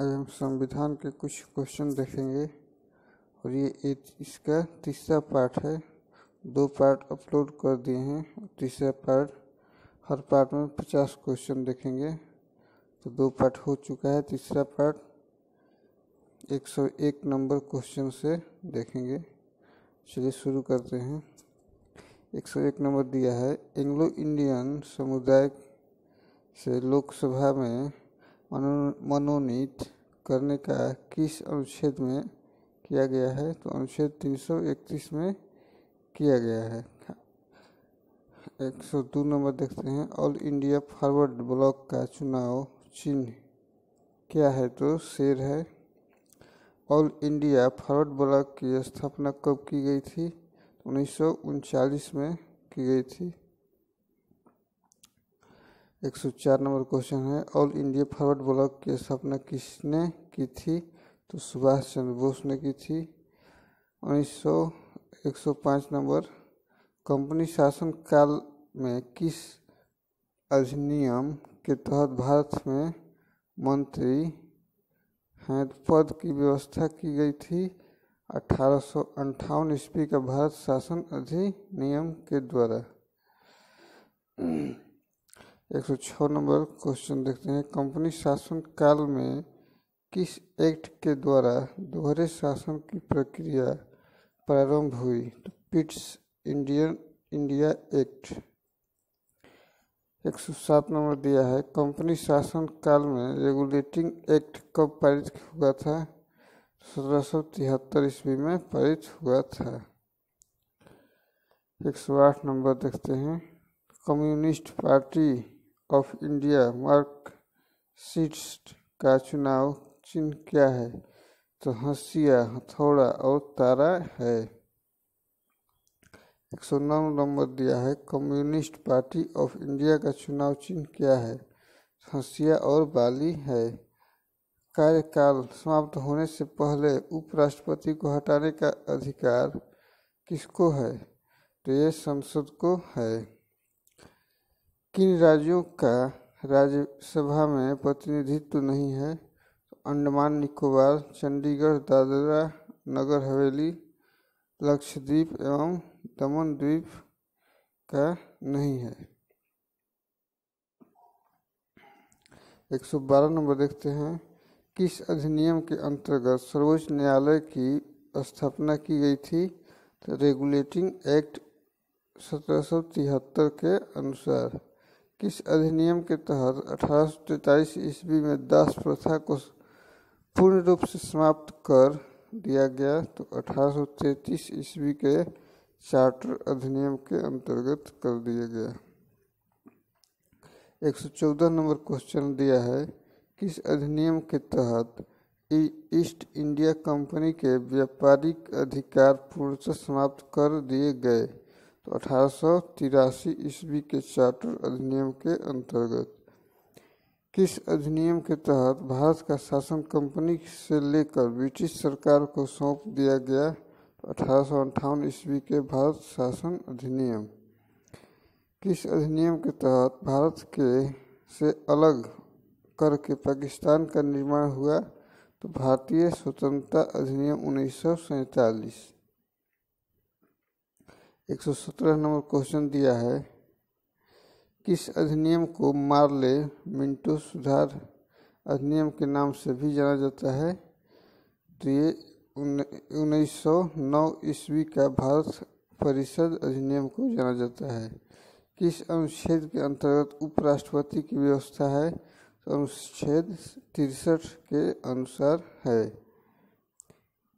आज हम संविधान के कुछ क्वेश्चन देखेंगे और ये इसका तीसरा पार्ट है दो पार्ट अपलोड कर दिए हैं तीसरा पार्ट हर पार्ट में पचास क्वेश्चन देखेंगे तो दो पार्ट हो चुका है तीसरा पार्ट एक सौ एक नंबर क्वेश्चन से देखेंगे चलिए शुरू करते हैं एक सौ एक नंबर दिया है एंग्लो इंडियन समुदाय से लोकसभा में मनो मनोनीत करने का किस अनुच्छेद में किया गया है तो अनुच्छेद 331 में किया गया है एक सौ दो नंबर देखते हैं ऑल इंडिया फॉरवर्ड ब्लॉक का चुनाव चिन्ह क्या है तो शेर है ऑल इंडिया फॉरवर्ड ब्लॉक की स्थापना कब की गई थी तो उन्नीस में की गई थी एक सौ चार नंबर क्वेश्चन है ऑल इंडिया फॉरवर्ड ब्लॉक की स्थापना किसने की थी तो सुभाष चंद्र बोस ने की थी उन्नीस सौ एक सौ पाँच नंबर कंपनी शासन काल में किस अधिनियम के तहत भारत में मंत्री हैं पद की व्यवस्था की गई थी अठारह सौ अंठावन ईस्वी का भारत शासन अधिनियम के द्वारा एक सौ छः नंबर क्वेश्चन देखते हैं कंपनी शासन काल में किस एक्ट के द्वारा दोहरे शासन की प्रक्रिया प्रारंभ हुई तो पिट्स इंडियन इंडिया एक्ट एक सौ सात नंबर दिया है कंपनी शासन काल में रेगुलेटिंग एक्ट कब पारित हुआ था सत्रह सौ तिहत्तर ईस्वी में पारित हुआ था एक सौ आठ नंबर देखते हैं communist party of India marxist का चुनाव चिन्ह क्या है तो हंसिया हथौड़ा और तारा है एक सौ नौ नंबर दिया है कम्युनिस्ट पार्टी ऑफ इंडिया का चुनाव चिन्ह क्या है हंसिया और बाली है कार्यकाल समाप्त होने से पहले उपराष्ट्रपति को हटाने का अधिकार किसको है तो ये संसद को है किन राज्यों का राज्यसभा में प्रतिनिधित्व नहीं है अंडमान निकोबार चंडीगढ़ दादरा नगर हवेली लक्षद्वीप एवं दमन द्वीप का नहीं है 112 नंबर देखते हैं किस अधिनियम के अंतर्गत सर्वोच्च न्यायालय की स्थापना की गई थी तो रेगुलेटिंग एक्ट सत्रह के अनुसार किस अधिनियम के तहत अठारह ईस्वी में दास प्रथा को पूर्ण रूप से समाप्त कर दिया गया तो अठारह ईस्वी के चार्टर अधिनियम के अंतर्गत कर दिया गया 114 नंबर क्वेश्चन दिया है किस अधिनियम के तहत ईस्ट इंडिया कंपनी के व्यापारिक अधिकार पूर्णतः समाप्त कर दिए गए तो अठारह ईस्वी के चार्टर अधिनियम के अंतर्गत किस अधिनियम के तहत भारत का शासन कंपनी से लेकर ब्रिटिश सरकार को सौंप दिया गया तो अठारह ईस्वी के भारत शासन अधिनियम किस अधिनियम के तहत भारत के से अलग करके पाकिस्तान का निर्माण हुआ तो भारतीय स्वतंत्रता अधिनियम उन्नीस 117 नंबर क्वेश्चन दिया है किस अधिनियम को मार्ले मिंटो सुधार अधिनियम के नाम से भी जाना जाता है तो ये उन्नीस सौ नौ ईस्वी का भारत परिषद अधिनियम को जाना जाता है किस अनुच्छेद के अंतर्गत उपराष्ट्रपति की व्यवस्था है तो अनुच्छेद तिरसठ के अनुसार है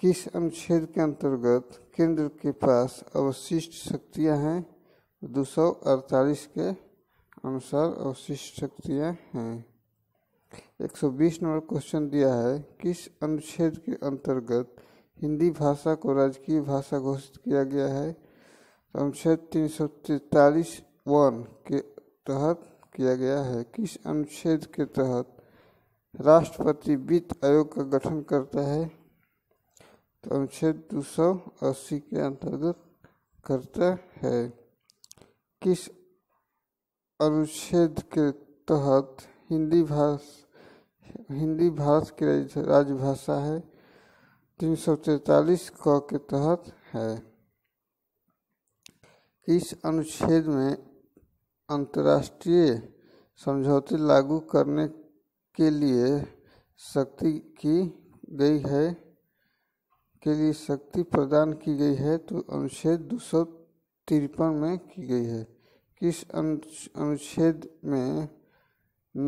किस अनुच्छेद के अंतर्गत केंद्र के पास अवशिष्ट शक्तियां हैं दो सौ अड़तालीस के अनुसार अवशिष्ट शक्तियां हैं एक सौ बीस नंबर क्वेश्चन दिया है किस अनुच्छेद के अंतर्गत हिंदी भाषा को राजकीय भाषा घोषित किया गया है तो अनुच्छेद तीन सौ तैतालीस वन के तहत किया गया है किस अनुच्छेद के तहत राष्ट्रपति वित्त आयोग का गठन करता है अनुच्छेद दो सौ अस्सी के अंतर्गत करता है किस अनुच्छेद के तहत हिंदी भाषा हिंदी भारत की राजभाषा है तीन सौ तैतालीस क के तहत है किस अनुच्छेद में अंतर्राष्ट्रीय समझौते लागू करने के लिए शक्ति की गई है के लिए शक्ति प्रदान की गई है तो अनुच्छेद दो सौ तिरपन में की गई है किस अनुच्छेद में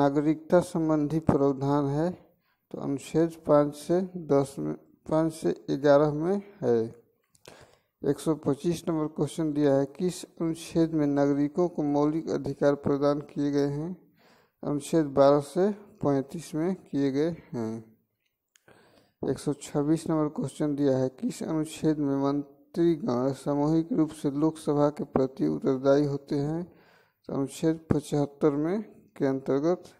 नागरिकता संबंधी प्रावधान है तो अनुच्छेद पाँच से दस में पाँच से ग्यारह में है एक सौ पच्चीस नंबर क्वेश्चन दिया है किस अनुच्छेद में नागरिकों को मौलिक अधिकार प्रदान किए गए हैं अनुच्छेद बारह से पैंतीस में किए गए हैं 126 नंबर क्वेश्चन दिया है किस अनुच्छेद में मंत्रीगण सामूहिक रूप से लोकसभा के प्रति उत्तरदायी होते हैं तो अनुच्छेद पचहत्तर में के अंतर्गत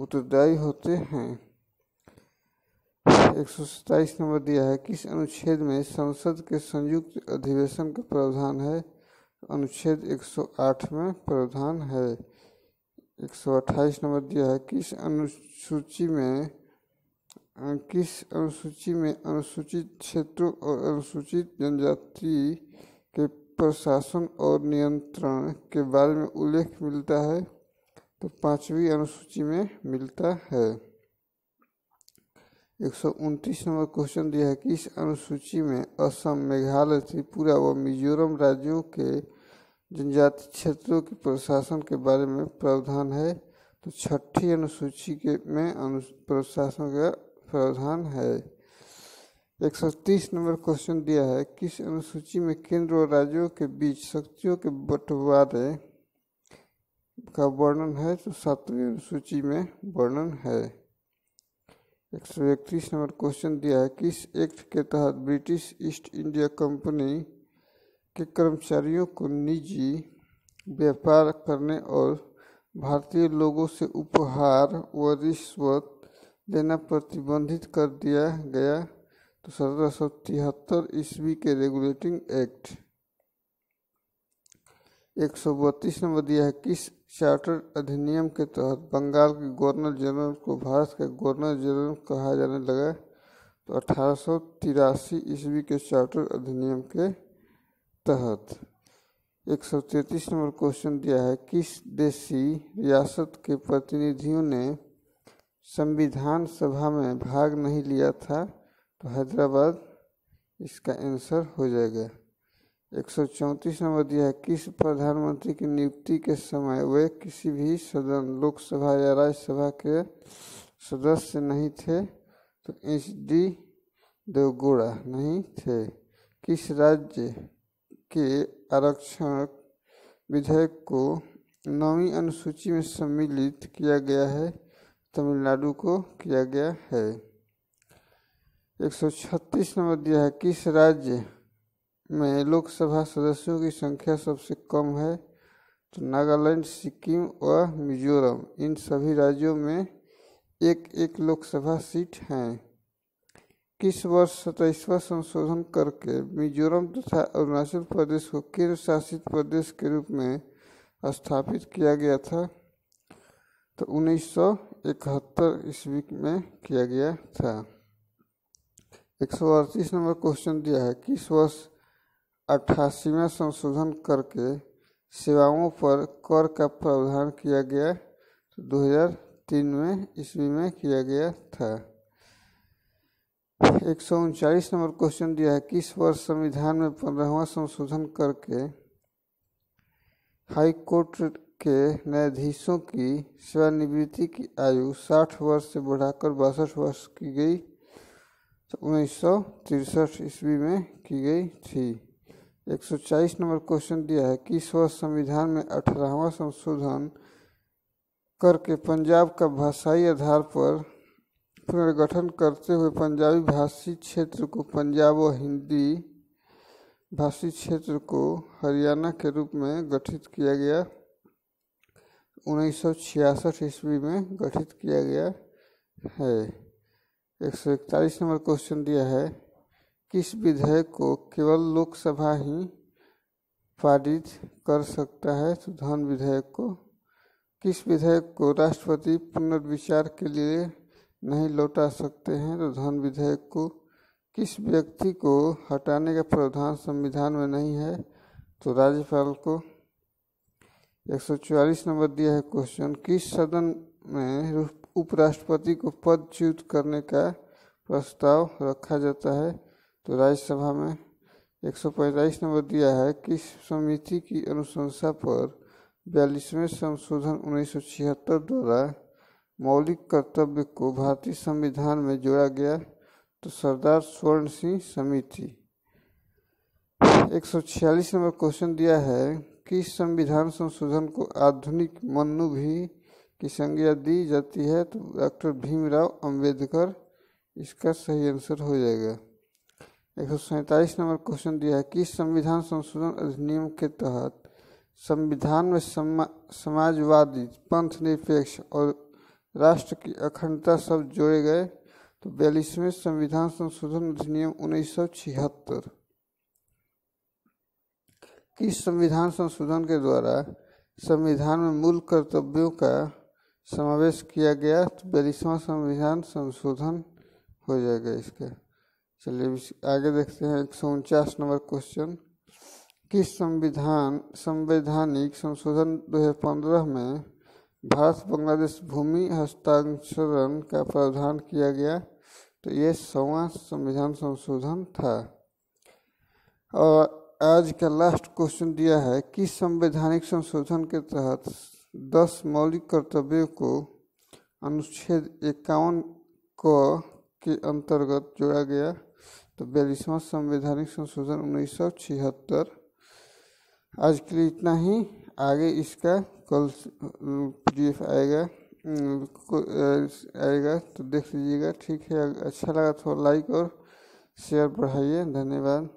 उत्तरदायी होते हैं एक सौ सत्ताईस नंबर दिया है किस अनुच्छेद में संसद के संयुक्त अधिवेशन का प्रावधान है तो अनुच्छेद 108 में प्रावधान है 128 नंबर दिया है किस अनुसूची में किस अनुसूची में अनुसूचित क्षेत्रों और अनुसूचित जनजाति के प्रशासन और नियंत्रण के बारे में उल्लेख मिलता है तो पांचवी अनुसूची में मिलता है एक सौ उनतीस नंबर क्वेश्चन दिया है कि इस अनुसूची में असम मेघालय त्रिपुरा व मिजोरम राज्यों के जनजाति क्षेत्रों के प्रशासन के बारे में प्रावधान है तो छठी अनुसूची के में प्रशासन का प्रावधान है एक सौ तीस नंबर क्वेश्चन दिया है किस अनुसूची में केंद्र और राज्यों के बीच शक्तियों के बंटवारे का वर्णन है तो सातवीं अनुसूची में वर्णन है एक सौ इकतीस नंबर क्वेश्चन दिया है किस एक्ट के तहत ब्रिटिश ईस्ट इंडिया कंपनी के कर्मचारियों को निजी व्यापार करने और भारतीय लोगों से उपहार व रिश्वत देना प्रतिबंधित कर दिया गया तो सत्रह सौ तिहत्तर ईस्वी के रेगुलेटिंग एक्ट एक सौ बत्तीस नंबर दिया है किस चार्टर अधिनियम के तहत बंगाल के गवर्नर जनरल को भारत का गवर्नर जनरल कहा जाने लगा तो अठारह सौ तिरासी ईस्वी के चार्टर अधिनियम के तहत एक सौ तैतीस नंबर क्वेश्चन दिया है किस देसी रियासत के प्रतिनिधियों ने संविधान सभा में भाग नहीं लिया था तो हैदराबाद इसका आंसर हो जाएगा एक सौ चौंतीस नंबर दिया है किस प्रधानमंत्री की नियुक्ति के समय वे किसी भी सदन लोकसभा या राज्यसभा के सदस्य नहीं थे तो एच डी देवगोड़ा नहीं थे किस राज्य के आरक्षण विधेयक को नौवीं अनुसूची में सम्मिलित किया गया है तमिलनाडु को किया गया है छत्तीस नंबर दिया है किस राज्य में लोकसभा सदस्यों की संख्या सबसे कम है तो नागालैंड सिक्किम व मिजोरम इन सभी राज्यों में एक एक लोकसभा सीट हैं किस वर्ष सताईसवां संशोधन करके मिजोरम तथा अरुणाचल प्रदेश को केंद्र शासित प्रदेश के रूप में स्थापित किया गया था तो उन्नीस सौ इकहत्तर ईस्वी में किया गया था एक सौ अड़तीस नंबर क्वेश्चन दिया है कि इस वर्ष अट्ठासीवें संशोधन करके सेवाओं पर कर का प्रावधान किया गया तो 2003 में ईस्वी में किया गया था एक सौ उनचालीस नंबर क्वेश्चन दिया है कि इस वर्ष संविधान में पंद्रहवा संशोधन करके हाई कोर्ट के न्यायाधीशों की सेवानिवृत्ति की आयु 60 वर्ष से बढ़ाकर बासठ वर्ष की गई तो उन्नीस सौ तिरसठ ईस्वी में की गई थी 140 नंबर क्वेश्चन दिया है कि स्व संविधान में अठारहवा संशोधन करके पंजाब का भाषाई आधार पर पुनर्गठन करते हुए पंजाबी भाषी क्षेत्र को पंजाब और हिंदी भाषी क्षेत्र को हरियाणा के रूप में गठित किया गया उन्नीस ईस्वी में गठित किया गया है एक सौ इकतालीस नंबर क्वेश्चन दिया है किस विधेयक को केवल लोकसभा ही पारित कर सकता है तो धन विधेयक को किस विधेयक को राष्ट्रपति पुनर्विचार के लिए नहीं लौटा सकते हैं तो धन विधेयक को किस व्यक्ति को हटाने का प्रावधान संविधान में नहीं है तो राज्यपाल को 144 नंबर दिया है क्वेश्चन किस सदन में उपराष्ट्रपति को पद च्युत करने का प्रस्ताव रखा जाता है तो राज्यसभा में 145 नंबर दिया है किस समिति की अनुशंसा पर बयालीसवें संशोधन उन्नीस द्वारा मौलिक कर्तव्य को भारतीय संविधान में जोड़ा गया तो सरदार स्वर्ण सिंह समिति छियालीस नंबर क्वेश्चन दिया है कि संविधान संशोधन को आधुनिक मनु भी की संज्ञा दी जाती है तो डॉक्टर भीमराव अंबेडकर इसका सही आंसर हो जाएगा एक नंबर क्वेश्चन दिया है कि संविधान संशोधन अधिनियम के तहत संविधान में समा, समाजवादी पंथ निरपेक्ष और राष्ट्र की अखंडता सब जोड़े गए तो बयालीसवें संविधान संशोधन अधिनियम उन्नीस सौ छिहत्तर कि संविधान संशोधन के द्वारा संविधान में मूल कर्तव्यों का समावेश किया गया तो बयालीसवां संविधान संशोधन हो जाएगा इसका चलिए आगे देखते हैं एक सौ उनचास नंबर क्वेश्चन किस संविधान संवैधानिक संशोधन 2015 में भारत बांग्लादेश भूमि हस्तांतरण का प्रावधान किया गया तो ये सवा संविधान संशोधन था और आज का लास्ट क्वेश्चन दिया है कि संवैधानिक संशोधन के तहत दस मौलिक कर्तव्यों को अनुच्छेद इक्यावन क के अंतर्गत जोड़ा गया तो बयालीसवां संवैधानिक संशोधन उन्नीस सौ छिहत्तर आज के लिए इतना ही आगे इसका कल पी आएगा आएगा तो देख लीजिएगा ठीक है अच्छा लगा तो लाइक और शेयर बढ़ाइए धन्यवाद